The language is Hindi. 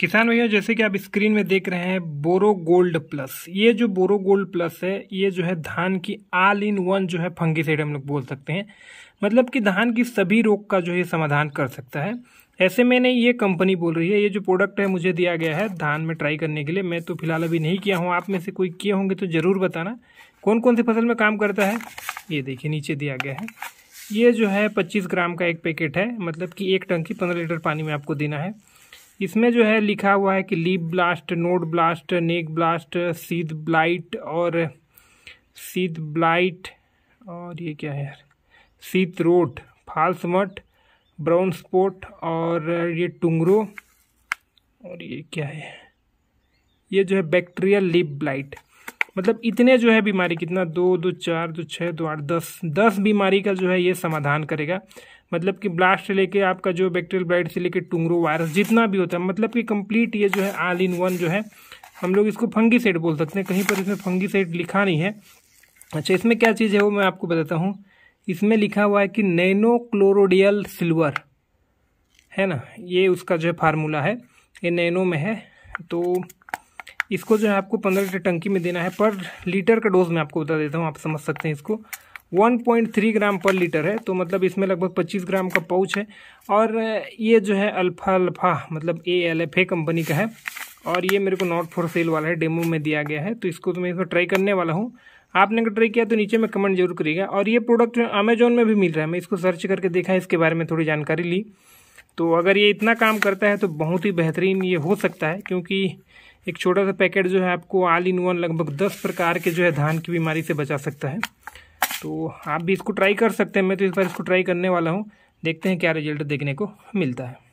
किसान भैया जैसे कि आप स्क्रीन में देख रहे हैं बोरो गोल्ड प्लस ये जो बोरो गोल्ड प्लस है ये जो है धान की आल इन वन जो है साइड हम लोग बोल सकते हैं मतलब कि धान की सभी रोग का जो है समाधान कर सकता है ऐसे में नहीं ये कंपनी बोल रही है ये जो प्रोडक्ट है मुझे दिया गया है धान में ट्राई करने के लिए मैं तो फिलहाल अभी नहीं किया हूँ आप में से कोई किए होंगे तो ज़रूर बताना कौन कौन सी फसल में काम करता है ये देखिए नीचे दिया गया है ये जो है पच्चीस ग्राम का एक पैकेट है मतलब कि एक टंकी पंद्रह लीटर पानी में आपको देना है इसमें जो है लिखा हुआ है कि leaf blast node blast neck blast sheath blight और सीध ब्लाइट और ये क्या है यार sheath rot false smut brown spot और ये टुंगरो और ये क्या है ये जो है बैक्टीरियल लिप ब्लाइट मतलब इतने जो है बीमारी कितना दो दो चार दो छः दो आठ दस दस बीमारी का जो है ये समाधान करेगा मतलब कि ब्लास्ट से लेके आपका जो बैक्टीरियल ब्लाइट से लेके टूंगरो वायरस जितना भी होता है मतलब कि कंप्लीट ये जो है आल इन वन जो है हम लोग इसको फंगी सेट बोल सकते हैं कहीं पर इसमें फंगी सेट लिखा नहीं है अच्छा इसमें क्या चीज़ है वो मैं आपको बताता हूँ इसमें लिखा हुआ है कि नैनो क्लोरोडियल सिल्वर है ना ये उसका जो है फार्मूला है ये नैनो में है तो इसको जो है आपको पंद्रह लीटर टंकी में देना है पर लीटर का डोज मैं आपको बता देता हूँ आप समझ सकते हैं इसको 1.3 ग्राम पर लीटर है तो मतलब इसमें लगभग 25 ग्राम का पाउच है और ये जो है अल्फ़ा अल्फ़ा मतलब A L F A company का है और ये मेरे को नॉट फॉर सेल वाला है डेमो में दिया गया है तो इसको तो मैं इसको ट्राई करने वाला हूँ आपने अगर ट्राई किया तो नीचे में कमेंट जरूर करिएगा और ये प्रोडक्ट अमेजोन में भी मिल रहा है मैं इसको सर्च करके देखा इसके बारे में थोड़ी जानकारी ली तो अगर ये इतना काम करता है तो बहुत ही बेहतरीन ये हो सकता है क्योंकि एक छोटा सा पैकेट जो है आपको आल इन वन लगभग दस प्रकार के जो है धान की बीमारी से बचा सकता है तो आप भी इसको ट्राई कर सकते हैं मैं तो इस बार इसको ट्राई करने वाला हूँ देखते हैं क्या रिजल्ट देखने को मिलता है